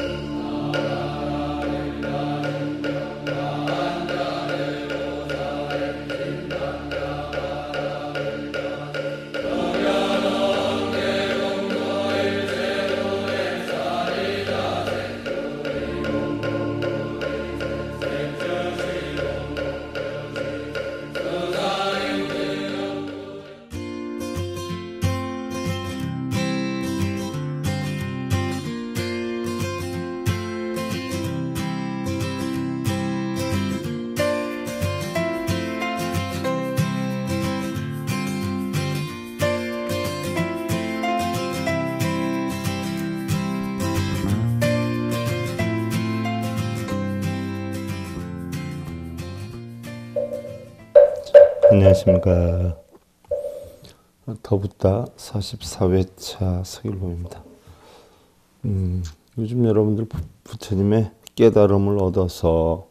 Thank you. 안녕하십니까. 더붙다 44회차 서일호입니다. 음, 요즘 여러분들 부처님의 깨달음을 얻어서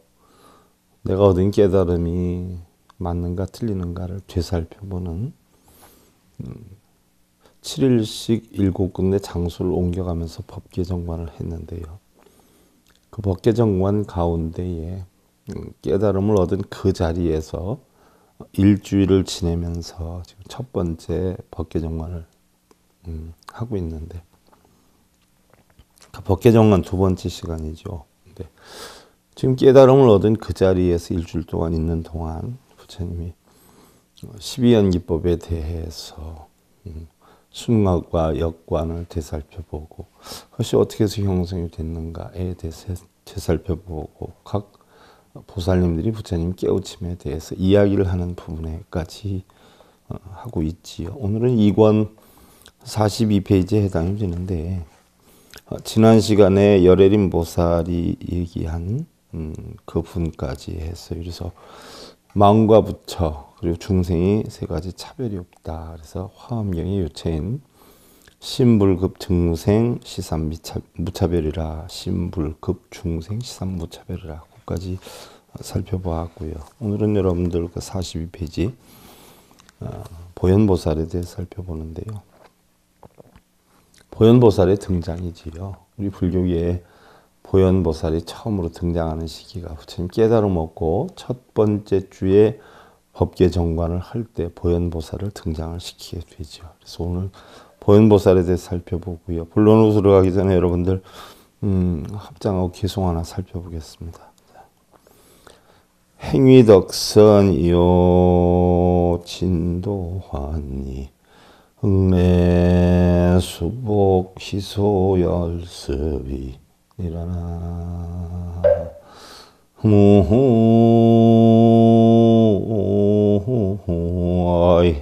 내가 얻은 깨달음이 맞는가 틀리는가를 되살펴보는 음, 7일씩 7군데 장소를 옮겨가면서 법계정관을 했는데요. 그 법계정관 가운데에 음, 깨달음을 얻은 그 자리에서 일주일을 지내면서 지금 첫 번째 법계정관을 음, 하고 있는데 그 법계정관 두 번째 시간이죠. 근데 지금 깨달음을 얻은 그 자리에서 일주일 동안 있는 동안 부처님이 12연 기법에 대해서 음, 순과 역관을 되살펴보고 그것이 어떻게 해서 형성이 됐는가에 대해서 되살펴보고 각 보살님들이 부처님 깨우침에 대해서 이야기를 하는 부분에까지 어, 하고 있지요. 오늘은 2권 42페이지에 해당이 되는데 어, 지난 시간에 열애림 보살이 얘기한 음, 그 분까지 했어요. 그래서 마음과 부처 그리고 중생이 세 가지 차별이 없다. 그래서 화엄경의 요체인 신불급 중생 시삼 무차별이라 신불급 중생 시삼 무차별이라 내용까지 살펴보았고요. 오늘은 여러분들 그 42페이지 어, 보현보살에 대해 살펴보는데요. 보현보살의 등장이지요. 우리 불교에 보현보살이 처음으로 등장하는 시기가 부처님 깨달음 얻고 첫 번째 주에 법계 정관을 할 때 보현보살을 등장을 시키게 되죠. 그래서 오늘 보현보살에 대해 살펴보고요. 본론으로 들어가기 전에 여러분들 음, 합장하고 개송 하나 살펴보겠습니다. 행위덕선이요 진도환이 흥매수복 희소열습이 일어나 무호이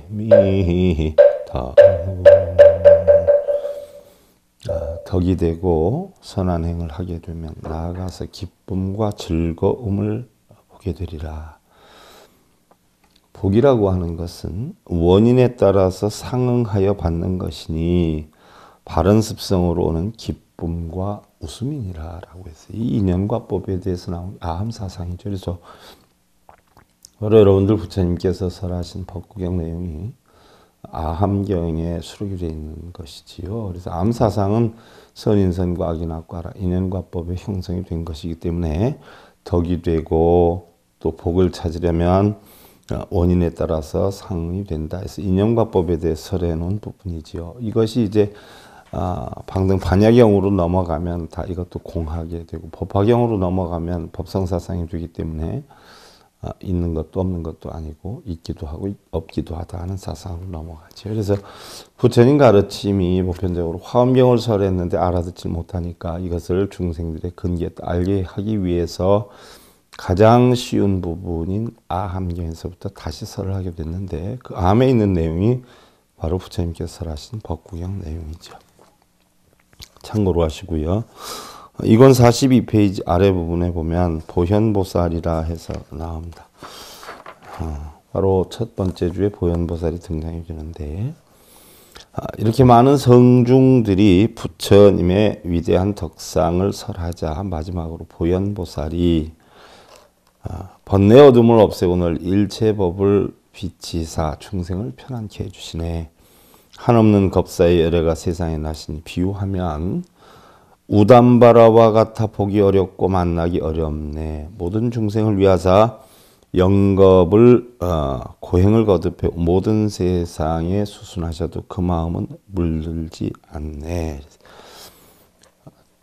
미다 아, 덕이 되고 선한 행을 하게 되면 나아가서 기쁨과 즐거움을 보게 되리라. 복이라고 하는 것은 원인에 따라서 상응하여 받는 것이니 바른 습성으로 오는 기쁨과 웃음이니라라고 해서 이 인연과 법에 대해서 나온 아 사상이죠. 그래서 여러분들 부처님께서 설하신 법구경 내용이 아함경에 수록이 되어 있는 것이지요. 그래서 암 사상은 선인선과 악인악과 인연과 법의 형성이 된 것이기 때문에 덕이 되고 또 복을 찾으려면 원인에 따라서 상응이 된다. 그래서 인연과 법에 대해 설해 놓은 부분이지요. 이것이 이제 아, 방등 반야경으로 넘어가면 다 이것도 공학이 되고 법화경으로 넘어가면 법성사상이 되기 때문에 아, 있는 것도 없는 것도 아니고 있기도 하고 없기도 하다 하는 사상으로 넘어가죠. 그래서 부처님 가르침이 보편적으로 화엄경을 설했는데 알아듣지 못하니까 이것을 중생들의 근기에 알게 하기 위해서 가장 쉬운 부분인 아 함경에서부터 다시 설을 하게 됐는데 그 암에 있는 내용이 바로 부처님께서 설하신 법구경 내용이죠. 참고로 하시고요. 이건 42페이지 아래 부분에 보면 보현보살이라 해서 나옵니다. 아, 바로 첫 번째 주에 보현보살이 등장해 주는데 아, 이렇게 많은 성중들이 부처님의 위대한 덕상을 설하자 마지막으로 보현보살이 아, 번뇌 어둠을 없애오늘 일체법을 빛이사 중생을 편안케 해주시네. 한없는 겁사의 열애가 세상에 나시니 비유하면 우담바라와 같아 보기 어렵고 만나기 어렵네. 모든 중생을 위하사 영겁을 어, 고행을 거듭해 모든 세상에 수순하셔도 그 마음은 물들지 않네.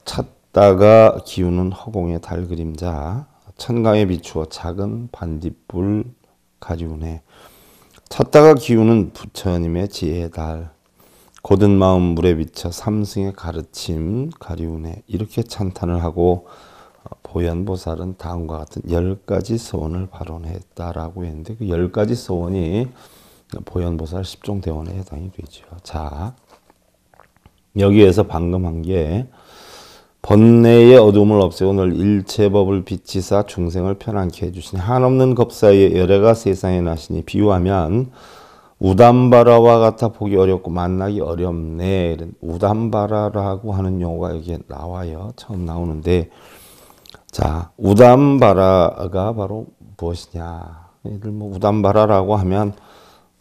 찾다가 기우는 허공의 달 그림자 천강에 비추어 작은 반딧불 가리우네. 찾다가 기우는 부처님의 지혜의 달. 고든 마음 물에 비쳐 삼승의 가르침 가리우네. 이렇게 찬탄을 하고 어, 보현보살은 다음과 같은 열 가지 소원을 발언했다라고 했는데 그 열 가지 소원이 보현보살 10종 대원에 해당이 되죠. 자, 여기에서 방금 한게 번뇌의 어둠을 없애 오늘 일체법을 빛이사 중생을 편안케 해주시니 한없는 겁사의 열애가 세상에 나시니 비유하면 우담바라와 같아 보기 어렵고 만나기 어렵네. 우담바라라고 하는 용어가 여기에 나와요. 처음 나오는데 자 우담바라가 바로 무엇이냐. 얘들 뭐 우담바라라고 하면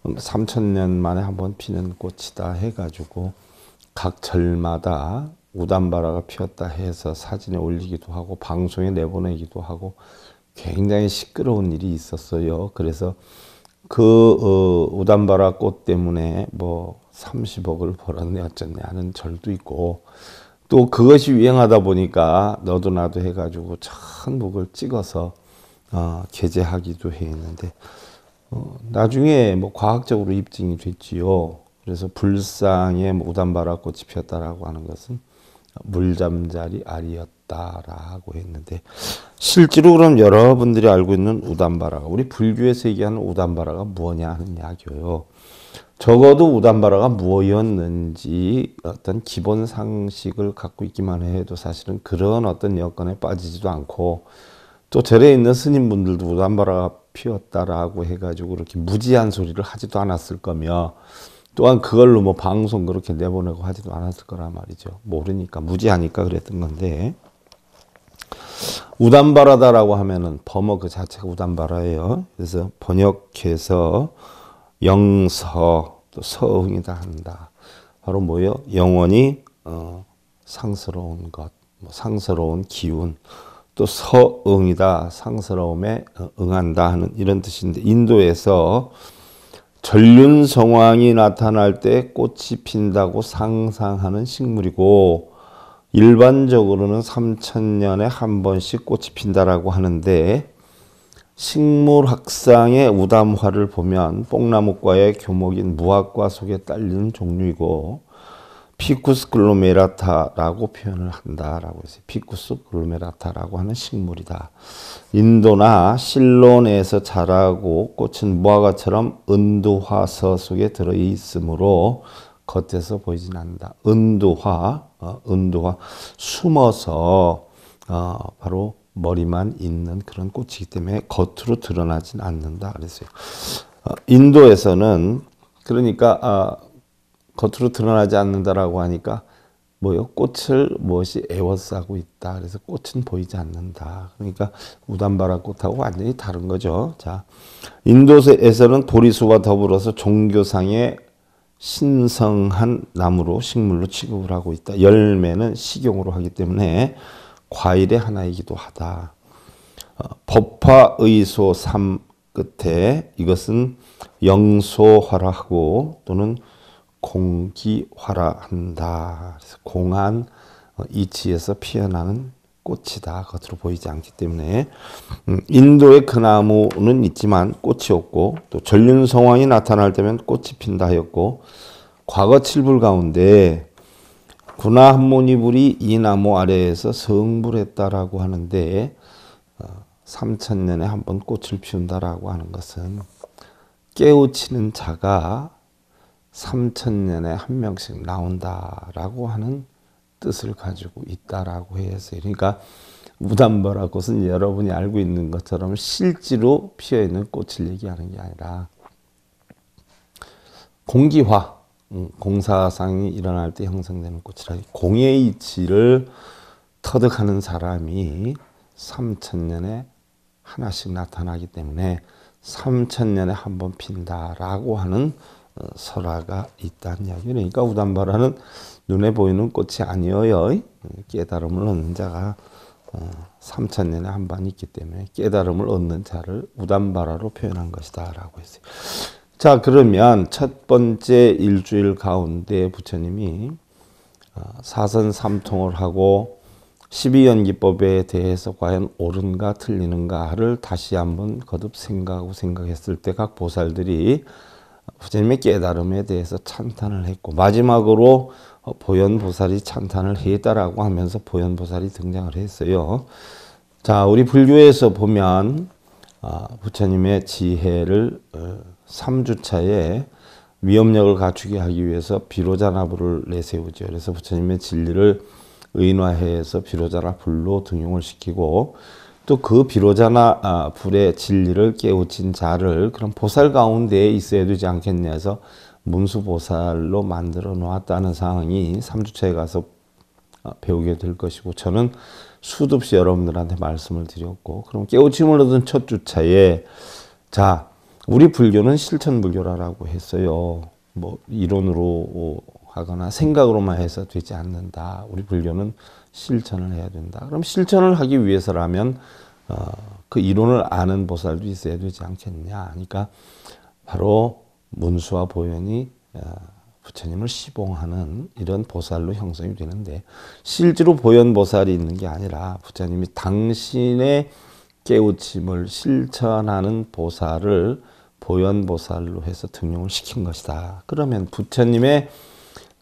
3천년 만에 한번 피는 꽃이다 해가지고 각 절마다 우담바라가 피었다 해서 사진에 올리기도 하고 방송에 내보내기도 하고 굉장히 시끄러운 일이 있었어요. 그래서 그 어, 우담바라 꽃 때문에 뭐 30억을 벌었네 어쨌네 하는 절도 있고 또 그것이 유행하다 보니까 너도 나도 해가지고 천북을 찍어서 어, 게재하기도 했는데 어, 나중에 뭐 과학적으로 입증이 됐지요. 그래서 불상에 뭐 우담바라 꽃이 피었다라고 하는 것은 물잠자리 알이었다라고 했는데 실제로 그럼 여러분들이 알고 있는 우담바라가 우리 불교에서 얘기하는 우담바라가 뭐냐 하는 이야기예요. 적어도 우담바라가 무엇이었는지 어떤 기본 상식을 갖고 있기만 해도 사실은 그런 어떤 여건에 빠지지도 않고 또 절에 있는 스님분들도 우담바라가 피었다라고 해가지고 그렇게 무지한 소리를 하지도 않았을 거며 또한 그걸로 뭐 방송 그렇게 내보내고 하지도 않았을 거란 말이죠. 모르니까 무지하니까 그랬던 건데 우담바라다라고 하면은 범어 그 자체가 우담바라예요. 그래서 번역해서 영서 또서응이다 한다. 바로 뭐요? 예 영원히 어, 상스러운 것, 뭐 상스러운 기운, 또 서응이다 상스러움에 어, 응한다 하는 이런 뜻인데 인도에서 전륜 성황이 나타날 때 꽃이 핀다고 상상하는 식물이고 일반적으로는 3 0 0 0년에한 번씩 꽃이 핀다라고 하는데 식물학상의 우담화를 보면 뽕나무과의 교목인 무화과 속에 딸리는 종류이고 피쿠스 글로메라타라고 표현을 한다라고 했어요. 피쿠스 글로메라타라고 하는 식물이다. 인도나 실론에서 자라고 꽃은 무화과처럼 은두화서 속에 들어 있으므로 겉에서 보이진 않는다. 은두화, 어, 은두화 숨어서 어, 바로 머리만 있는 그런 꽃이기 때문에 겉으로 드러나진 않는다 그랬어요. 어, 인도에서는 그러니까 어, 겉으로 드러나지 않는다라고 하니까 뭐요? 꽃을 무엇이 애워싸고 있다. 그래서 꽃은 보이지 않는다. 그러니까 우단바라 꽃하고 완전히 다른 거죠. 자, 인도에서는 보리수와 더불어서 종교상의 신성한 나무로 식물로 취급을 하고 있다. 열매는 식용으로 하기 때문에 과일의 하나이기도 하다. 어, 법화의소 삼 끝에 이것은 영소화라고 또는 공기화라한다. 공한 어, 이치에서 피어나는 꽃이다. 겉으로 보이지 않기 때문에 음, 인도의 그 나무는 있지만 꽃이 없고 또 전륜 성황이 나타날 때면 꽃이 핀다 하였고 과거 칠불 가운데 구나 한모니불이 이 나무 아래에서 성불했다라고 하는데 3천년에 어, 한번 꽃을 피운다라고 하는 것은 깨우치는 자가 3천년에 한 명씩 나온다라고 하는 뜻을 가지고 있다라고 해서 그러니까 무담버라 꽃은 여러분이 알고 있는 것처럼 실제로 피어 있는 꽃을 얘기하는 게 아니라 공기화 음, 공사상이 일어날 때 형성되는 꽃이라 공의 이치를 터득하는 사람이 3천년에 하나씩 나타나기 때문에 3천년에 한 번 핀다라고 하는 설화가 있다냐. 그러니까 우담바라는 눈에 보이는 꽃이 아니어요. 깨달음을 얻는 자가 3천년에 어, 한번 있기 때문에 깨달음을 얻는 자를 우담바라로 표현한 것이다 라고 했어요. 자 그러면 첫 번째 일주일 가운데 부처님이 어, 사선 삼통을 하고 12연기법에 대해서 과연 옳은가 틀리는가를 다시 한번 거듭 생각하고 생각했을 때 각 보살들이 부처님의 깨달음에 대해서 찬탄을 했고 마지막으로 보현보살이 찬탄을 했다라고 하면서 보현보살이 등장을 했어요. 자, 우리 불교에서 보면 아, 부처님의 지혜를 3주차에 어, 위험력을 갖추게 하기 위해서 비로자나불을 내세우죠. 그래서 부처님의 진리를 의인화해서 비로자나불로 등용을 시키고 또그 비로자나 아, 불의 진리를 깨우친 자를 그런 보살 가운데에 있어야 되지 않겠냐 해서 문수보살로 만들어 놓았다는 상황이 3주차에 가서 아, 배우게 될 것이고 저는 수없이 여러분들한테 말씀을 드렸고 그럼 깨우침을 얻은 첫 주차에 자 우리 불교는 실천 불교라라고 했어요 뭐 이론으로 하거나 생각으로만 해서 되지 않는다 우리 불교는 실천을 해야 된다. 그럼 실천을 하기 위해서라면 어, 그 이론을 아는 보살도 있어야 되지 않겠냐. 그러니까 바로 문수와 보현이 어, 부처님을 시봉하는 이런 보살로 형성이 되는데 실제로 보현 보살이 있는 게 아니라 부처님이 당신의 깨우침을 실천하는 보살을 보현 보살로 해서 등용을 시킨 것이다. 그러면 부처님의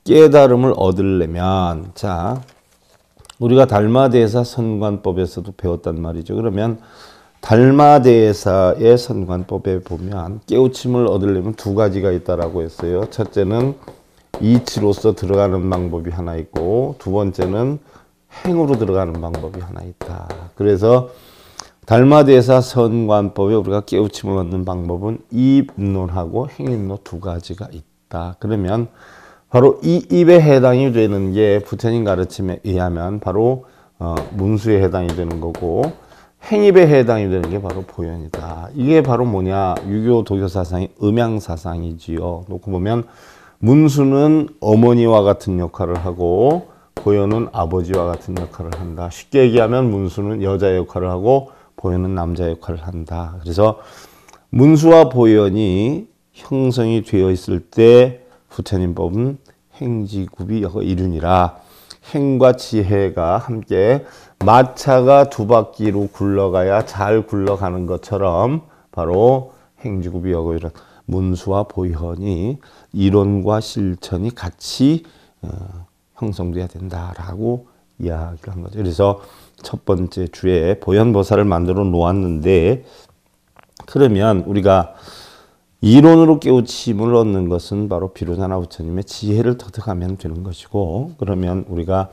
깨달음을 얻으려면 자 우리가 달마대사 선관법에서도 배웠단 말이죠. 그러면 달마대사의 선관법에 보면 깨우침을 얻으려면 두 가지가 있다라고 했어요. 첫째는 이치로서 들어가는 방법이 하나 있고 두 번째는 행으로 들어가는 방법이 하나 있다. 그래서 달마대사 선관법에 우리가 깨우침을 얻는 방법은 입론하고 행인로 두 가지가 있다. 그러면 바로 이 입에 해당이 되는 게 부처님 가르침에 의하면 바로 어, 문수에 해당이 되는 거고 행입에 해당이 되는 게 바로 보현이다. 이게 바로 뭐냐 유교 도교 사상이 음양 사상이지요. 놓고 보면 문수는 어머니와 같은 역할을 하고 보현은 아버지와 같은 역할을 한다. 쉽게 얘기하면 문수는 여자 역할을 하고 보현은 남자 역할을 한다. 그래서 문수와 보현이 형성이 되어 있을 때 부처님 법은 행지구비 여거 이륜이라 행과 지혜가 함께 마차가 두 바퀴로 굴러가야 잘 굴러가는 것처럼 바로 행지구비 여거 이런 문수와 보현이 이론과 실천이 같이 어, 형성돼야 된다라고 이야기를 한 거죠. 그래서 첫 번째 주에 보현보살을 만들어 놓았는데 그러면 우리가 이론으로 깨우침을 얻는 것은 바로 비로자나 부처님의 지혜를 터득하면 되는 것이고 그러면 우리가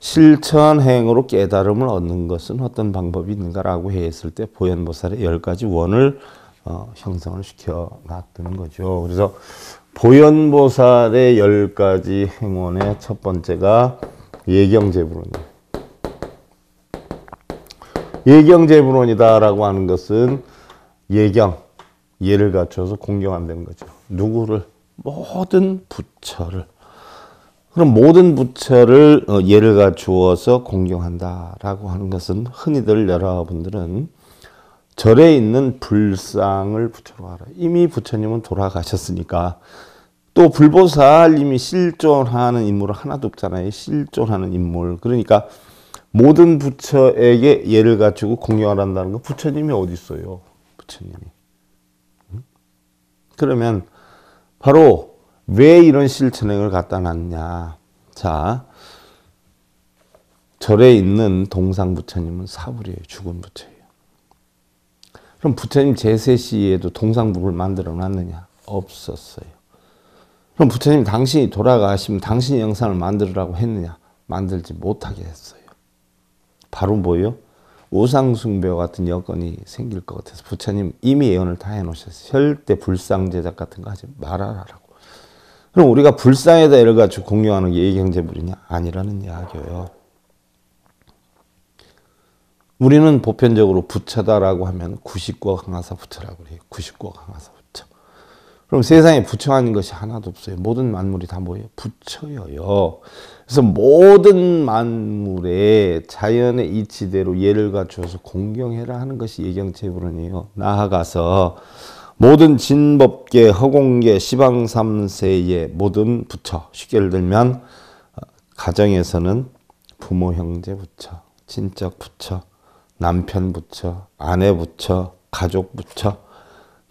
실천 행으로 깨달음을 얻는 것은 어떤 방법이 있는가라고 했을 때 보현보살의 열 가지 원을 어, 형성을 시켜 놨던 거죠. 그래서 보현보살의 열 가지 행원의 첫 번째가 예경제불원이에 예경제불원이다라고 하는 것은 예경, 예를 갖춰서 공경한다는 거죠. 누구를? 모든 부처를. 그럼 모든 부처를 어, 예를 갖추어서 공경한다라고 하는 것은 흔히들 여러분들은 절에 있는 불상을 부처로 알아. 이미 부처님은 돌아가셨으니까 또 불보살님이 실존하는 인물은 하나도 없잖아요. 실존하는 인물. 그러니까 모든 부처에게 예를 갖추고 공경하란다는 건 부처님이 어디 있어요? 부처님이. 그러면 바로 왜 이런 실천행을 갖다 놨냐. 자, 절에 있는 동상 부처님은 사불이에요. 죽은 부처예요. 그럼 부처님 제세 시에도 동상부를 만들어 놨느냐? 없었어요. 그럼 부처님 당신이 돌아가시면 당신 영상을 만들으라고 했느냐? 만들지 못하게 했어요. 바로 뭐예요? 우상숭배와 같은 여건이 생길 것 같아서 부처님 이미 예언을 다 해놓으셨어요. 절대 불상제작 같은 거 하지 말아라라고. 그럼 우리가 불상에다 이를 가지고 공유하는 게 예경제물이냐? 아니라는 이야기예요. 우리는 보편적으로 부처다라고 하면 구식과 강하사 부처라고 그요 구식과 강하사 부처. 그럼 세상에 부처하는 것이 하나도 없어요. 모든 만물이 다 뭐예요? 부처예요. 그래서 모든 만물에 자연의 이치대로 예를 갖춰서 공경해라 하는 것이 예경체불언이에요. 나아가서 모든 진법계, 허공계, 시방삼세의 모든 부처, 쉽게 예를 들면 어, 가정에서는 부모, 형제 부처, 친척 부처, 남편 부처, 아내 부처, 가족 부처,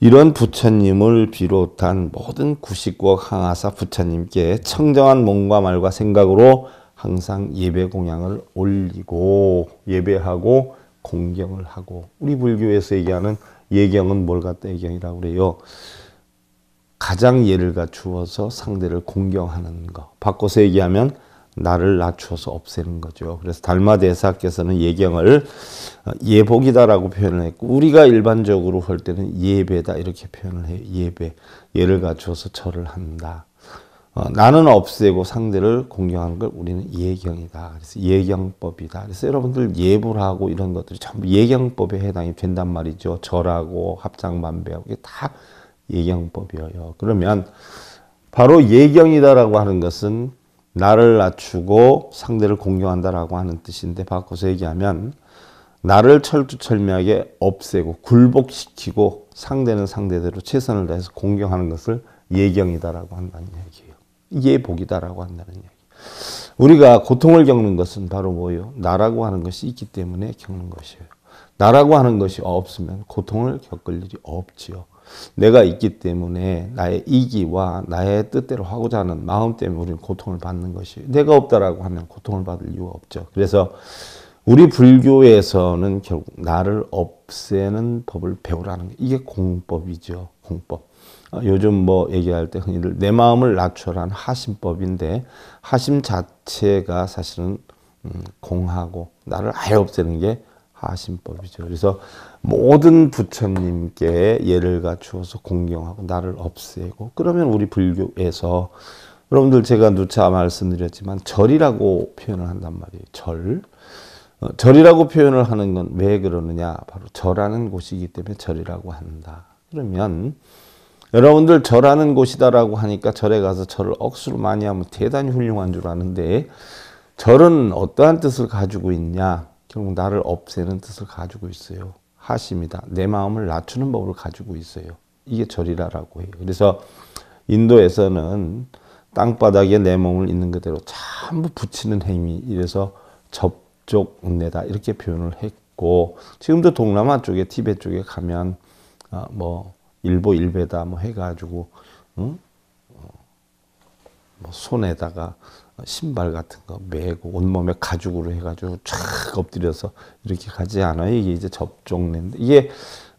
이런 부처님을 비롯한 모든 99억 항아사 부처님께 청정한 몸과 말과 생각으로 항상 예배 공양을 올리고 예배하고 공경을 하고 우리 불교에서 얘기하는 예경은 뭘 갖다 예경이라고 그래요. 가장 예를 갖추어서 상대를 공경하는 거. 바꿔서 얘기하면 나를 낮춰서 없애는 거죠. 그래서 달마 대사께서는 예경을 어, 예복이다라고 표현을 했고 우리가 일반적으로 할 때는 예배다 이렇게 표현을 해요. 예배. 예를 갖춰서 절을 한다. 어, 나는 없애고 상대를 공경하는 걸 우리는 예경이다. 그래서 예경법이다. 그래서 여러분들 예불하고 이런 것들이 전부 예경법에 해당이 된단 말이죠. 절하고 합장만배하고 이게 다 예경법이에요. 그러면 바로 예경이다라고 하는 것은 나를 낮추고 상대를 공경한다라고 하는 뜻인데 바꿔서 얘기하면 나를 철두철미하게 없애고 굴복시키고 상대는 상대대로 최선을 다해서 공경하는 것을 예경이다라고 한다는 얘기예요. 예복이다라고 한다는 얘기. 우리가 고통을 겪는 것은 바로 뭐요 나라고 하는 것이 있기 때문에 겪는 것이에요. 나라고 하는 것이 없으면 고통을 겪을 일이 없지요. 내가 있기 때문에 나의 이기와 나의 뜻대로 하고자 하는 마음 때문에 우리는 고통을 받는 것이 내가 없다라고 하면 고통을 받을 이유가 없죠. 그래서 우리 불교에서는 결국 나를 없애는 법을 배우라는 게 이게 공법이죠. 공법. 어, 요즘 뭐 얘기할 때 흔히들 내 마음을 낮춰란 하심법인데 하심 자체가 사실은 음, 공하고 나를 아예 없애는 게 하신법이죠. 그래서 모든 부처님께 예를 갖추어서 공경하고 나를 없애고 그러면 우리 불교에서 여러분들 제가 누차 말씀드렸지만 절이라고 표현을 한단 말이에요. 절. 어, 절이라고 표현을 하는 건 왜 그러느냐? 바로 절하는 곳이기 때문에 절이라고 한다. 그러면 여러분들 절하는 곳이다라고 하니까 절에 가서 절을 억수로 많이 하면 대단히 훌륭한 줄 아는데 절은 어떠한 뜻을 가지고 있냐? 결국 나를 없애는 뜻을 가지고 있어요. 하십니다. 내 마음을 낮추는 법을 가지고 있어요. 이게 절이라라고 해요. 그래서 인도에서는 땅바닥에 내 몸을 있는 그대로 전부 붙이는 행위 이래서 접촉내다 이렇게 표현을 했고 지금도 동남아 쪽에 티벳 쪽에 가면 아, 뭐 일보 일배다 뭐 해가지고 응? 뭐 손에다가 신발 같은 거 메고 온몸에 가죽으로 해가지고 촥 엎드려서 이렇게 가지 않아요. 이게 이제 접종인데 이게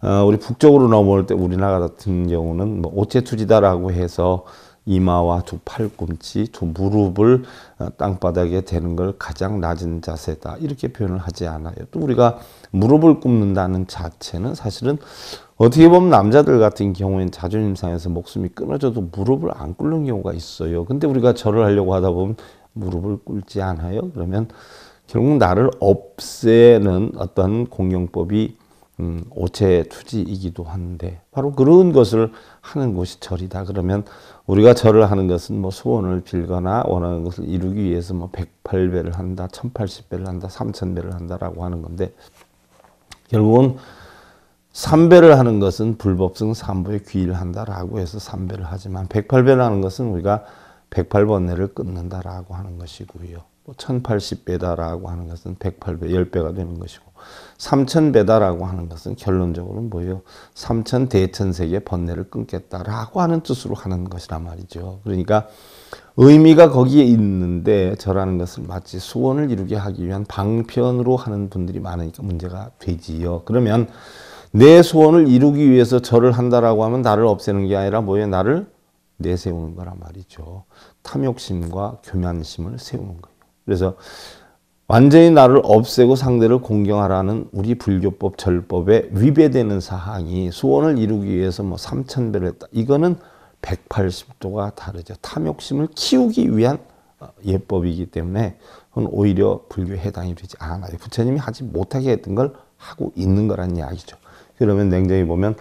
어 우리 북쪽으로 넘어올 때 우리나라 같은 경우는 뭐 오체투지다라고 해서 이마와 두 팔꿈치, 두 무릎을 어, 땅바닥에 대는 걸 가장 낮은 자세다 이렇게 표현을 하지 않아요. 또 우리가 무릎을 꿇는다는 자체는 사실은 어떻게 보면 남자들 같은 경우엔 자존심 상해서 목숨이 끊어져도 무릎을 안 꿇는 경우가 있어요. 근데 우리가 절을 하려고 하다 보면 무릎을 꿇지 않아요. 그러면 결국 나를 없애는 어떤 공용법이 음, 오체 투지이기도 한데 바로 그런 것을 하는 곳이 절이다. 그러면 우리가 절을 하는 것은 뭐 소원을 빌거나 원하는 것을 이루기 위해서 뭐 108배를 한다, 1080배를 한다, 3000배를 한다라고 하는 건데 결국은 삼배를 하는 것은 불법성 삼보에 귀일한다라고 해서 삼배를 하지만 108배를 하는 것은 우리가 108번뇌를 끊는다라고 하는 것이고요. 1080배다라고 뭐 하는 것은 108배, 10배가 되는 것이고 3000배다라고 하는 것은 결론적으로는 뭐예요? 3000 대천세계 번뇌를 끊겠다라고 하는 뜻으로 하는 것이란 말이죠. 그러니까 의미가 거기에 있는데 저라는 것을 마치 수원을 이루게 하기 위한 방편으로 하는 분들이 많으니까 문제가 되지요. 그러면 내 소원을 이루기 위해서 절을 한다라고 하면 나를 없애는 게 아니라 뭐예요? 나를 내세우는 거란 말이죠. 탐욕심과 교만심을 세우는 거예요. 그래서 완전히 나를 없애고 상대를 공경하라는 우리 불교법 절법에 위배되는 사항이 소원을 이루기 위해서 뭐 3천 배를 했다. 이거는 180도가 다르죠. 탐욕심을 키우기 위한 어, 예법이기 때문에 그건 오히려 불교에 해당이 되지 않아요. 부처님이 하지 못하게 했던 걸 하고 있는 거란 이야기죠. 그러면 냉정히 보면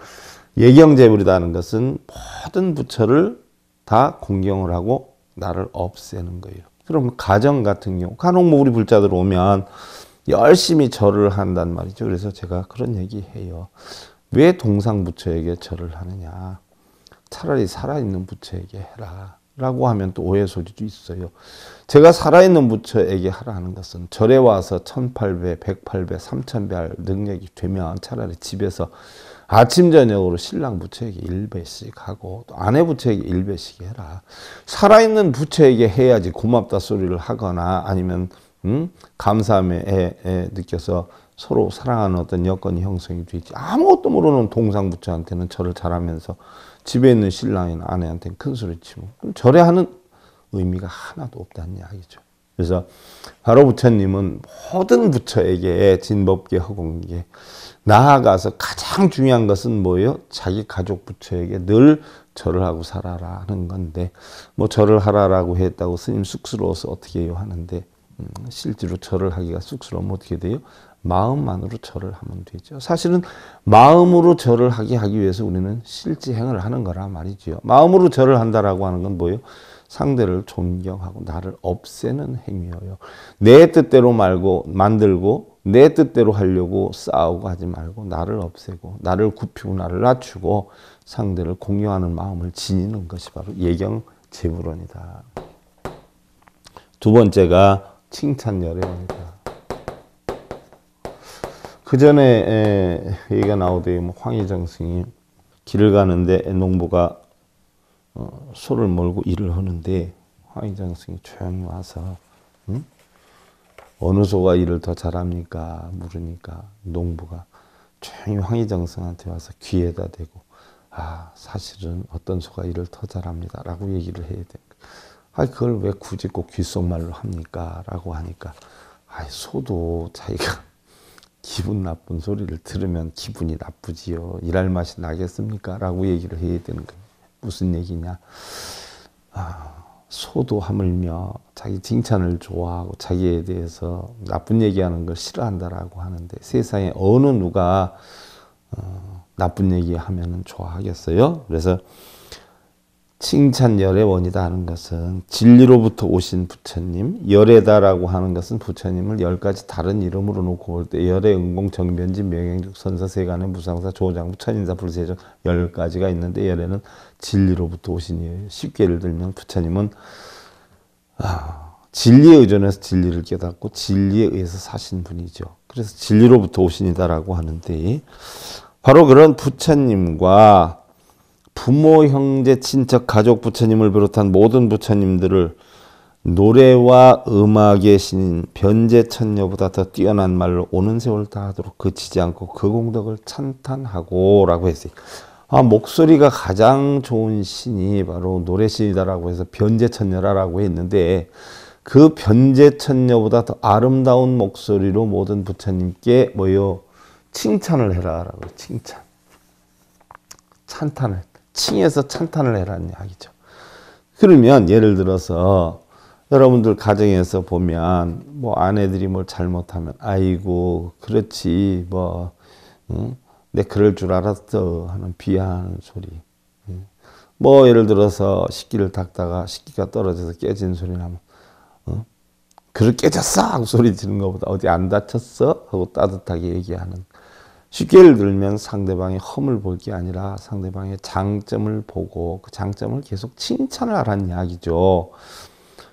예경제불이라는 것은 모든 부처를 다 공경을 하고 나를 없애는 거예요. 그럼 가정 같은 경우 간혹 뭐 우리 불자들 오면 열심히 절을 한단 말이죠. 그래서 제가 그런 얘기해요. 왜 동상 부처에게 절을 하느냐? 차라리 살아있는 부처에게 해라. 라고 하면 또 오해 소지도 있어요. 제가 살아있는 부처에게 하라는 것은 절에 와서 1800, 108배, 3000배 할 능력이 되면 차라리 집에서 아침 저녁으로 신랑 부처에게 1배씩 하고 또 아내 부처에게 1배씩 해라. 살아있는 부처에게 해야지 고맙다 소리를 하거나 아니면 음? 감사함에 에, 에 느껴서 서로 사랑하는 어떤 여건이 형성이 되지. 아무것도 모르는 동상 부처한테는 저를 잘하면서 집에 있는 신랑이나 아내한테는 큰 소리 치고 절에하는 의미가 하나도 없다는 이야기죠. 그래서 바로 부처님은 모든 부처에게 진법계 허공계 나아가서 가장 중요한 것은 뭐예요? 자기 가족 부처에게 늘 절을 하고 살아라 하는 건데 뭐 절을 하라라고 했다고 스님 쑥스러워서 어떻게 요 하는데 음, 실제로 절을 하기가 쑥스러우면 어떻게 돼요? 마음만으로 절을 하면 되죠. 사실은 마음으로 절을 하게 하기 위해서 우리는 실제 행을 하는 거라 말이지 마음으로 절을 한다라고 하는 건 뭐예요? 상대를 존경하고 나를 없애는 행위예요. 내 뜻대로 말고 만들고 내 뜻대로 하려고 싸우고 하지 말고 나를 없애고 나를 굽히고 나를 낮추고 상대를 공유하는 마음을 지니는 것이 바로 예경 제물원이다. 두 번째가 칭찬 열애원이다. 그 전에 얘기가 나오더니 뭐 황희정승이 길을 가는데 농부가 어, 소를 몰고 일을 하는데 황희정승이 조용히 와서 응? 어느 소가 일을 더 잘합니까? 물으니까 농부가 조용히 황희정승한테 와서 귀에다 대고 아 사실은 어떤 소가 일을 더 잘합니다 라고 얘기를 해야 돼. 아 그걸 왜 굳이 꼭 귓속말로 합니까? 라고 하니까 아 소도 자기가 기분 나쁜 소리를 들으면 기분이 나쁘지요. 일할 맛이 나겠습니까? 라고 얘기를 해야 되는 거예요. 무슨 얘기냐? 아, 소도 하물며 자기 칭찬을 좋아하고 자기에 대해서 나쁜 얘기하는 걸 싫어한다라고 하는데 세상에 어느 누가 어, 나쁜 얘기하면 좋아하겠어요? 그래서 칭찬 열의 원이다 하는 것은 진리로부터 오신 부처님, 열에다라고 하는 것은 부처님을 열 가지 다른 이름으로 놓고 볼때열의응공 정변지, 명행적, 선사, 세간의 무상사, 조장부, 천인사, 불세적 열 가지가 있는데 열에는 진리로부터 오신 이에요. 쉽게 예를 들면 부처님은 아, 진리에 의존해서 진리를 깨닫고 진리에 의해서 사신 분이죠. 그래서 진리로부터 오신이다라고 하는데 바로 그런 부처님과 부모, 형제, 친척, 가족 부처님을 비롯한 모든 부처님들을 노래와 음악의 신인 변제천녀보다 더 뛰어난 말로 오는 세월 다하도록 그치지 않고 그 공덕을 찬탄하고 라고 했어요. 아, 목소리가 가장 좋은 신이 바로 노래신이다라고 해서 변제천녀라고 했는데 그 변제천녀보다 더 아름다운 목소리로 모든 부처님께 뭐요 칭찬을 해라라고 칭찬 찬탄을 층에서 찬탄을 해라는 이야기죠. 그러면 예를 들어서 여러분들 가정에서 보면 뭐 아내들이 뭘 잘못하면 아이고 그렇지 뭐내 그럴 줄 알았어 하는 비하하는 소리 응? 뭐 예를 들어서 식기를 닦다가 식기가 떨어져서 깨진 소리 나면 응? 그렇 깨졌어 하고 소리 지는 것보다 어디 안 다쳤어 하고 따뜻하게 얘기하는 쉽게 예를 들면 상대방의 험을 볼 게 아니라 상대방의 장점을 보고 그 장점을 계속 칭찬을 하라는 이야기죠.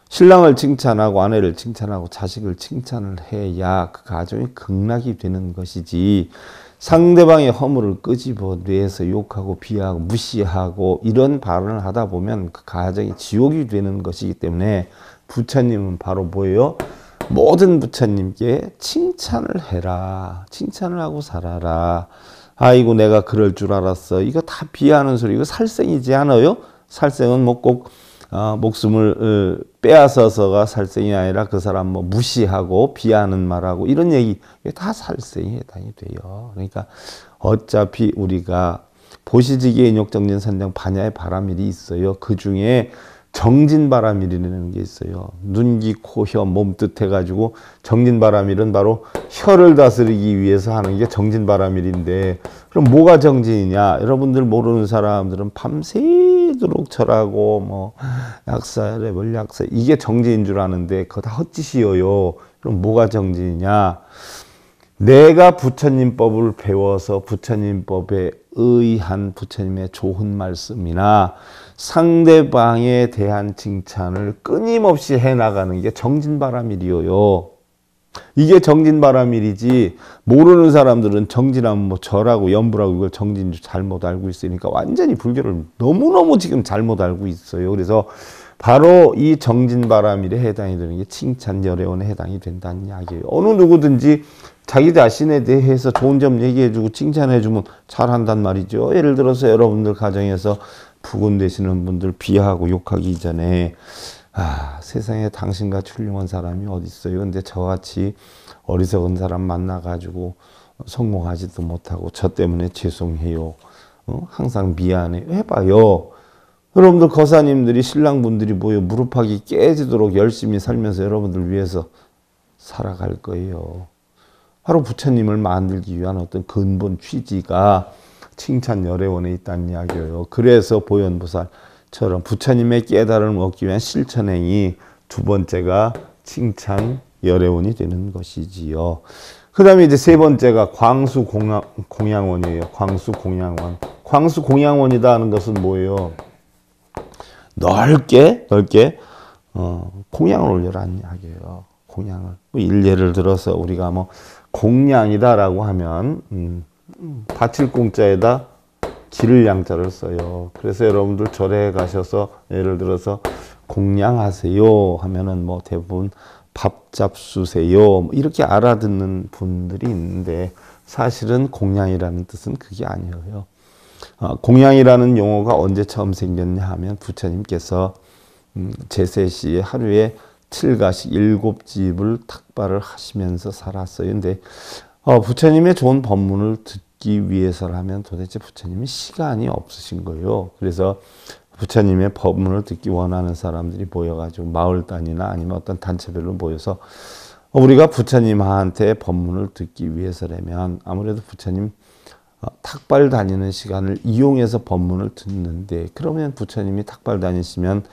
신랑을 칭찬하고 아내를 칭찬하고 자식을 칭찬을 해야 그 가정이 극락이 되는 것이지 상대방의 허물을 끄집어내서 욕하고 비하고 무시하고 이런 발언을 하다 보면 그 가정이 지옥이 되는 것이기 때문에 부처님은 바로 뭐예요? 모든 부처님께 칭찬을 해라. 칭찬을 하고 살아라. 아이고 내가 그럴 줄 알았어. 이거 다비하는 소리. 이거 살생이지 않아요? 살생은 뭐꼭 어, 목숨을 어, 빼앗아서가 살생이 아니라 그 사람 뭐 무시하고 비하는 말하고 이런 얘기 이게 다 살생이 해당이 돼요. 그러니까 어차피 우리가 보시지기의 인욕정진 선정 반야의 바람일이 있어요. 그 중에 정진바람일이라는 게 있어요. 눈, 귀, 코, 혀, 몸뜻 해가지고 정진바람일은 바로 혀를 다스리기 위해서 하는 게 정진바람일인데 그럼 뭐가 정진이냐? 여러분들 모르는 사람들은 밤새도록 절하고 뭐 약사, 레벌 약사 이게 정진인 줄 아는데 그거 다 헛짓이에요. 그럼 뭐가 정진이냐? 내가 부처님법을 배워서 부처님법에 의한 부처님의 좋은 말씀이나 상대방에 대한 칭찬을 끊임없이 해나가는 게 정진바람일이요. 이게 정진바람일이지 모르는 사람들은 정진하면 뭐 절하고 연불하고 이걸 정진 잘못 알고 있으니까 완전히 불교를 너무너무 지금 잘못 알고 있어요. 그래서 바로 이 정진바람일에 해당이 되는 게칭찬여래원에 해당이 된다는 이야기예요. 어느 누구든지 자기 자신에 대해서 좋은 점 얘기해주고 칭찬해주면 잘한단 말이죠. 예를 들어서 여러분들 가정에서 부근되시는 분들 비하하고 욕하기 전에아 세상에 당신같이 훌륭한 사람이 어디 있어요. 근데 저같이 어리석은 사람 만나가지고 성공하지도 못하고 저 때문에 죄송해요. 어? 항상 미안해. 해봐요. 여러분들 거사님들이 신랑분들이 모여 무릎팍이 깨지도록 열심히 살면서 여러분들 위해서 살아갈 거예요. 바로 부처님을 만들기 위한 어떤 근본 취지가 칭찬 열애원에 있다는 이야기예요. 그래서 보현보살처럼 부처님의 깨달음을 얻기 위한 실천행이 두 번째가 칭찬 열애원이 되는 것이지요. 그 다음에 이제 세 번째가 광수공양원이에요. 광수공양원. 광수공양원이다 하는 것은 뭐예요? 넓게 넓게 어, 공양을 올려라 기예요 공양을. 뭐 일 예를 들어서 우리가 뭐 공양이다라고 하면 음, 다칠 공짜에다 길을 양자를 써요. 그래서 여러분들 절에 가셔서 예를 들어서 공양하세요 하면은 뭐 대부분 밥 잡수세요 뭐 이렇게 알아듣는 분들이 있는데 사실은 공양이라는 뜻은 그게 아니에요. 아, 공양이라는 용어가 언제 처음 생겼냐 하면 부처님께서 음, 제세 시에 하루에 7가시 7집을 탁발을 하시면서 살았어요. 근데 어, 부처님의 좋은 법문을 듣기 위해서라면 도대체 부처님이 시간이 없으신 거예요. 그래서 부처님의 법문을 듣기 원하는 사람들이 모여가지고 마을단이나 아니면 어떤 단체별로 모여서 우리가 부처님한테 법문을 듣기 위해서라면 아무래도 부처님 아, 탁발 다니는 시간을 이용해서 법문을 듣는데 그러면 부처님이 탁발 다니시면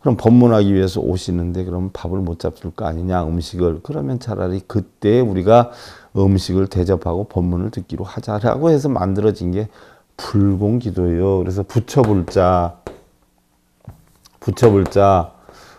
그럼 법문하기 위해서 오시는데 그럼 밥을 못 잡을 거 아니냐 음식을 그러면 차라리 그때 우리가 음식을 대접하고 법문을 듣기로 하자라고 해서 만들어진 게 불공기도예요. 그래서 부처불자 부처불자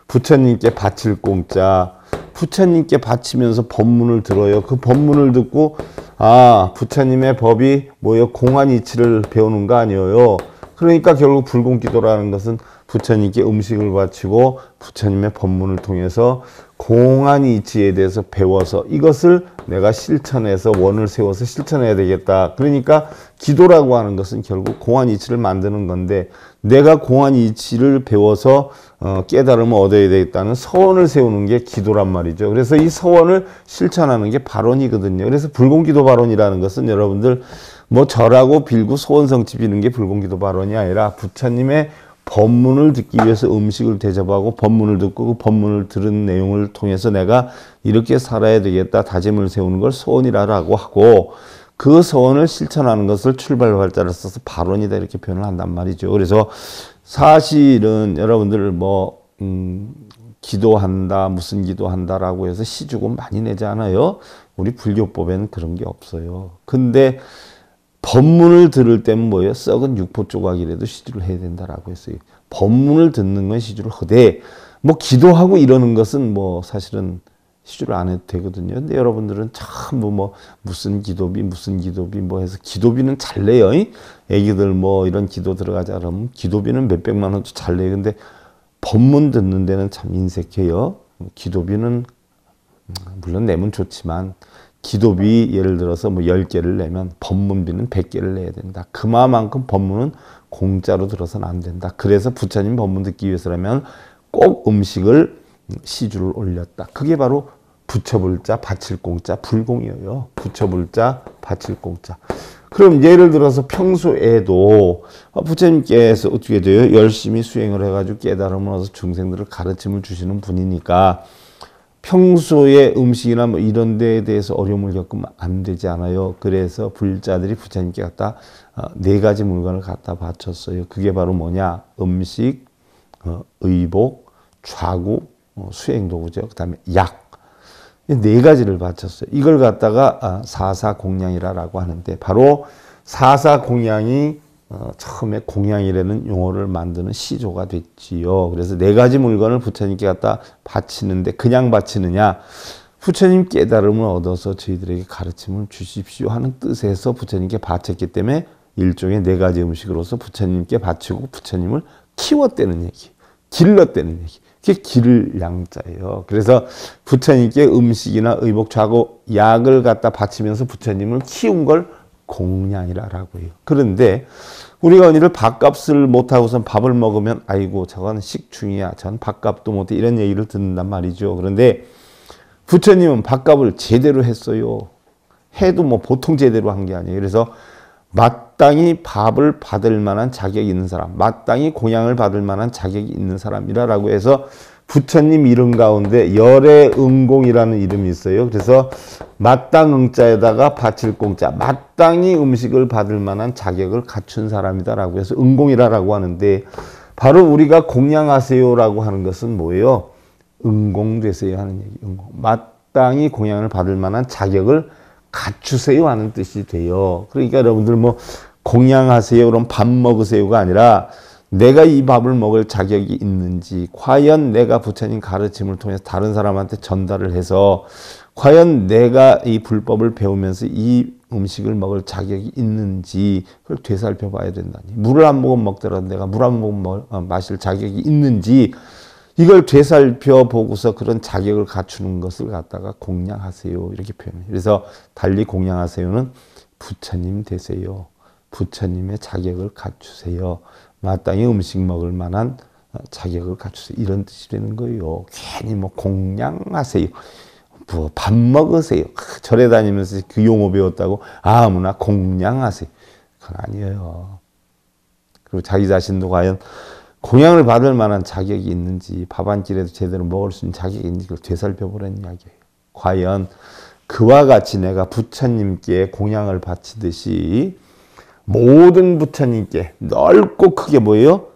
부처님께 바칠 공자 부처님께 바치면서 법문을 들어요. 그 법문을 듣고 아 부처님의 법이 뭐예요? 공안이치를 배우는 거 아니에요. 그러니까 결국 불공기도라는 것은 부처님께 음식을 바치고 부처님의 법문을 통해서 공안이치에 대해서 배워서 이것을 내가 실천해서 원을 세워서 실천해야 되겠다. 그러니까 기도라고 하는 것은 결국 공안이치를 만드는 건데 내가 공한 이치를 배워서 어, 깨달음을 얻어야 되겠다는 서원을 세우는 게 기도란 말이죠. 그래서 이 서원을 실천하는 게 발언이거든요. 그래서 불공기도 발언이라는 것은 여러분들 뭐 절하고 빌고 소원성집이는게 불공기도 발언이 아니라 부처님의 법문을 듣기 위해서 음식을 대접하고 법문을 듣고 그 법문을 들은 내용을 통해서 내가 이렇게 살아야 되겠다 다짐을 세우는 걸 소원이라고 하고 그 소원을 실천하는 것을 출발 발달을 써서 발언이다 이렇게 표현을 한단 말이죠. 그래서 사실은 여러분들 뭐 음, 기도한다 무슨 기도한다라고 해서 시주금 많이 내지 않아요. 우리 불교법에는 그런 게 없어요. 근데 법문을 들을 땐 뭐예요? 썩은 육포 조각이라도 시주를 해야 된다라고 했어요. 법문을 듣는 건 시주를 허되 뭐 기도하고 이러는 것은 뭐 사실은 시주를 안 해도 되거든요. 근데 여러분들은 참뭐 뭐 무슨 기도비 무슨 기도비 뭐 해서 기도비는 잘 내요. 애기들 뭐 이런 기도 들어가자 그러면 기도비는 몇 백만 원도 잘 내요. 근데 법문 듣는 데는 참 인색해요. 기도비는 음, 물론 내면 좋지만 기도비 예를 들어서 뭐 10개를 내면 법문비는 100개를 내야 된다. 그만큼 법문은 공짜로 들어서는 안 된다. 그래서 부처님 법문 듣기 위해서라면 꼭 음식을 시주를 올렸다. 그게 바로 붙여불 자, 받칠 공자, 불공이에요. 붙여볼 자, 받칠 공자. 그럼 예를 들어서 평소에도 어, 부처님께서 어떻게 돼요? 열심히 수행을 해가지고 깨달음을 얻어서 중생들을 가르침을 주시는 분이니까 평소에 음식이나 뭐 이런 데에 대해서 어려움을 겪으면 안 되지 않아요. 그래서 불자들이 부처님께 갖다 어, 네 가지 물건을 갖다 바쳤어요. 그게 바로 뭐냐? 음식, 어, 의복, 좌구, 수행도구죠. 그 다음에 약. 네 가지를 바쳤어요. 이걸 갖다가 아, 사사공양이라고 하는데 바로 사사공양이 어, 처음에 공양이라는 용어를 만드는 시조가 됐지요. 그래서 네 가지 물건을 부처님께 갖다 바치는데 그냥 바치느냐? 부처님 깨달음을 얻어서 저희들에게 가르침을 주십시오 하는 뜻에서 부처님께 바쳤기 때문에 일종의 네 가지 음식으로서 부처님께 바치고 부처님을 키웠다는 얘기, 길렀다는 얘기. 이게 길 양자예요. 그래서 부처님께 음식이나 의복, 좌고, 약을 갖다 바치면서 부처님을 키운 걸 공양이라라고 해요. 그런데 우리가 언니를 밥값을 못하고선 밥을 먹으면 아이고 저건 식충이야. 전 밥값도 못해. 이런 얘기를 듣는단 말이죠. 그런데 부처님은 밥값을 제대로 했어요. 해도 뭐 보통 제대로 한 게 아니에요. 그래서 맛 마땅히 밥을 받을 만한 자격이 있는 사람, 마땅히 공양을 받을 만한 자격이 있는 사람이라고 해서 부처님 이름 가운데 열의 응공이라는 이름이 있어요. 그래서 마땅응자에다가 바칠 공자, 마땅히 음식을 받을 만한 자격을 갖춘 사람이다라고 해서 응공이라고 하는데 바로 우리가 공양하세요라고 하는 것은 뭐예요? 응공되세요 하는 얘기. 응공. 마땅히 공양을 받을 만한 자격을 갖추세요 하는 뜻이 돼요. 그러니까 여러분들 뭐 공양하세요. 그럼 밥 먹으세요가 아니라 내가 이 밥을 먹을 자격이 있는지 과연 내가 부처님 가르침을 통해서 다른 사람한테 전달을 해서 과연 내가 이 불법을 배우면서 이 음식을 먹을 자격이 있는지 그걸 되살펴 봐야 된다니 물을 안 먹으면 먹더라도 내가 물 한 모금 어, 마실 자격이 있는지 이걸 되살펴 보고서 그런 자격을 갖추는 것을 갖다가 공양하세요 이렇게 표현해요 그래서 달리 공양하세요는 부처님 되세요 부처님의 자격을 갖추세요. 마땅히 음식 먹을 만한 자격을 갖추세요. 이런 뜻이 되는 거예요. 괜히 뭐 공양하세요. 뭐 밥 먹으세요. 절에 다니면서 그 용어 배웠다고 아무나 공양하세요. 그건 아니에요. 그리고 자기 자신도 과연 공양을 받을 만한 자격이 있는지 밥 한 끼라도 제대로 먹을 수 있는 자격이 있는지 그걸 되살펴보라는 이야기예요. 과연 그와 같이 내가 부처님께 공양을 바치듯이 모든 부처님께 넓고 크게 뭐예요?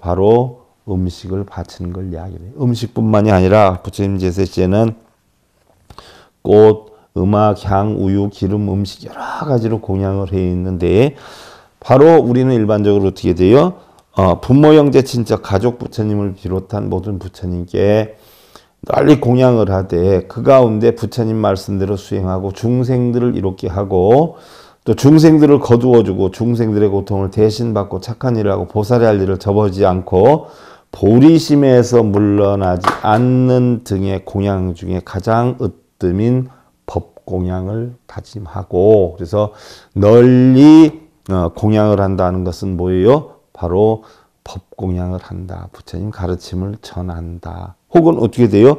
바로 음식을 바치는 걸 이야기해요. 음식뿐만이 아니라 부처님 제세시에는 꽃, 음악, 향, 우유, 기름, 음식 여러 가지로 공양을 해 있는데 바로 우리는 일반적으로 어떻게 돼요? 어, 부모, 형제, 친척, 가족 부처님을 비롯한 모든 부처님께 널리 공양을 하되 그 가운데 부처님 말씀대로 수행하고 중생들을 이롭게 하고 또 중생들을 거두어주고 중생들의 고통을 대신 받고 착한 일을 하고 보살의 할 일을 접어지 않고 보리심에서 물러나지 않는 등의 공양 중에 가장 으뜸인 법공양을 다짐하고 그래서 널리 어, 공양을 한다는 것은 뭐예요? 바로 법공양을 한다. 부처님 가르침을 전한다. 혹은 어떻게 돼요?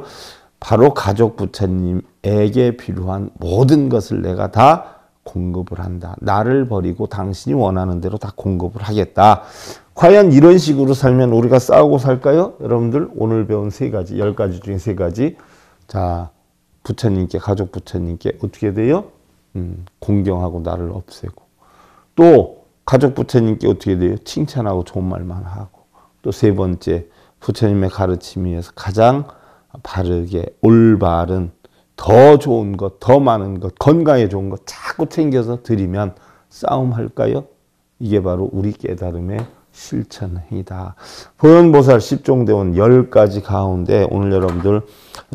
바로 가족 부처님에게 필요한 모든 것을 내가 다 공급을 한다. 나를 버리고 당신이 원하는 대로 다 공급을 하겠다. 과연 이런 식으로 살면 우리가 싸우고 살까요? 여러분들 오늘 배운 세 가지, 열 가지 중에 세 가지. 자, 부처님께, 가족 부처님께 어떻게 돼요? 음, 공경하고 나를 없애고. 또, 가족 부처님께 어떻게 돼요? 칭찬하고 좋은 말만 하고. 또 세 번째, 부처님의 가르침에 의해서 가장 바르게, 올바른 더 좋은 것, 더 많은 것, 건강에 좋은 것 자꾸 챙겨서 드리면 싸움할까요? 이게 바로 우리 깨달음의 실천이다. 보현보살 10종 대원 10가지 가운데 오늘 여러분들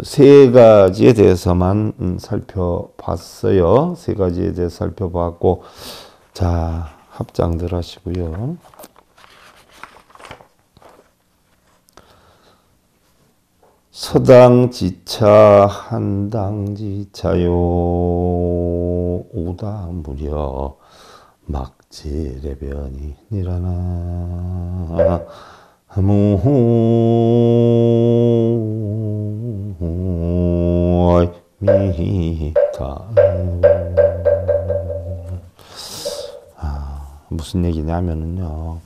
세 가지에 대해서만 음, 살펴봤어요. 세 가지에 대해 살펴봤고 자 합장들 하시고요. 서당지차 한당지차요 오다 무려 막지레변이 일어나 무미타 아, 무슨 얘기냐면요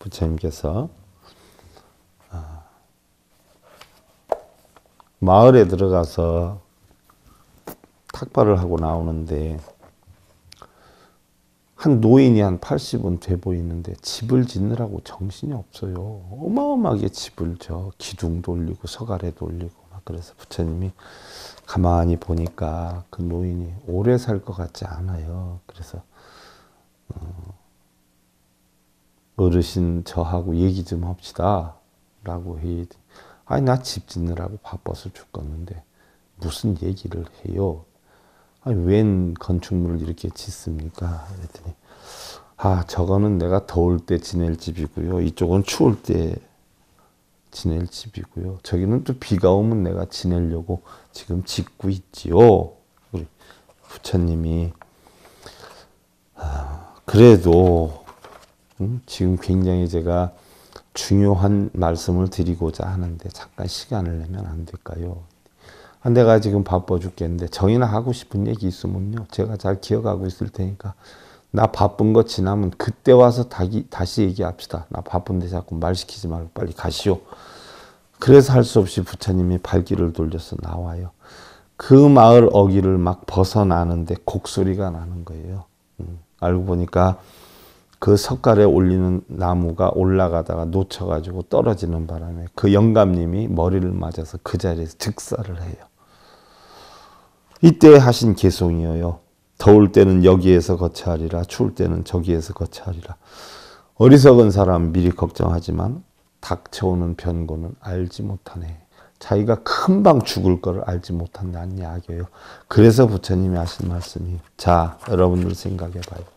부처님께서 마을에 들어가서 탁발을 하고 나오는데 한 노인이 한 80은 돼 보이는데 집을 짓느라고 정신이 없어요. 어마어마하게 집을 저 기둥도 리고 서가래도 리고막 그래서 부처님이 가만히 보니까 그 노인이 오래 살 것 같지 않아요. 그래서 어, 르신 저하고 얘기 좀 합시다. 라고 해. 아니 나 집 짓느라고 바빠서 죽겠는데 무슨 얘기를 해요? 아니 웬 건축물을 이렇게 짓습니까? 그랬더니 아 저거는 내가 더울 때 지낼 집이고요. 이쪽은 추울 때 지낼 집이고요. 저기는 또 비가 오면 내가 지내려고 지금 짓고 있지요. 우리 부처님이 아, 그래도 음, 지금 굉장히 제가 중요한 말씀을 드리고자 하는데 잠깐 시간을 내면 안 될까요? 아, 내가 지금 바빠 죽겠는데 정이나 하고 싶은 얘기 있으면요. 제가 잘 기억하고 있을 테니까 나 바쁜 거 지나면 그때 와서 다기, 다시 얘기합시다. 나 바쁜데 자꾸 말 시키지 말고 빨리 가시오. 그래서 할 수 없이 부처님이 발길을 돌려서 나와요. 그 마을 어귀를 막 벗어나는데 곡소리가 나는 거예요. 음, 알고 보니까 그 석가래 올리는 나무가 올라가다가 놓쳐가지고 떨어지는 바람에 그 영감님이 머리를 맞아서 그 자리에서 즉사를 해요. 이때 하신 개송이에요. 더울 때는 여기에서 거처하리라 추울 때는 저기에서 거처하리라. 어리석은 사람 미리 걱정하지만 닥쳐오는 변고는 알지 못하네. 자기가 금방 죽을 것 알지 못한다는 이야기예요. 그래서 부처님이 하신 말씀이 자 여러분들 생각해봐요.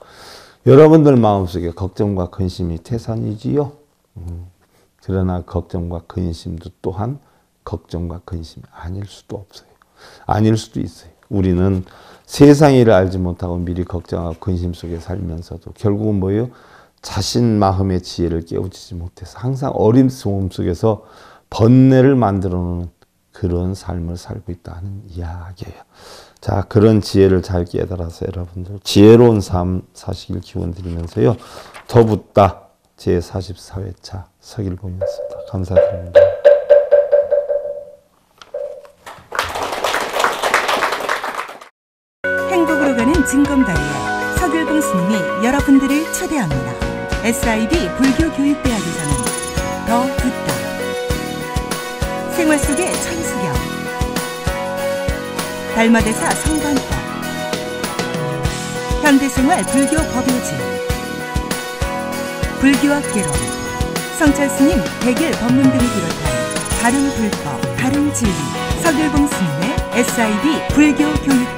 여러분들 마음속에 걱정과 근심이 태산이지요. 음. 그러나 걱정과 근심도 또한 걱정과 근심이 아닐 수도 없어요. 아닐 수도 있어요. 우리는 세상 일을 알지 못하고 미리 걱정하고 근심 속에 살면서도 결국은 뭐예요? 자신 마음의 지혜를 깨우치지 못해서 항상 어림스 속에서 번뇌를 만들어 놓는 그런 삶을 살고 있다는 이야기예요. 자, 그런 지혜를 잘 깨달아서 여러분들 지혜로운 삶 사시길 기원 드리면서요. 더 붙다. 제 44회차 서길봄이었습니다. 감사드립니다. SIB 불교교육대학에서는 더 듣다. 생활 속의 천수경. 달마대사 성관법 현대생활 불교 법요지 불교학 개론 성철스님 백일 법문 등을 비롯한 다른 불법, 다른 진리 서길봉 스님의 SIB 불교 교육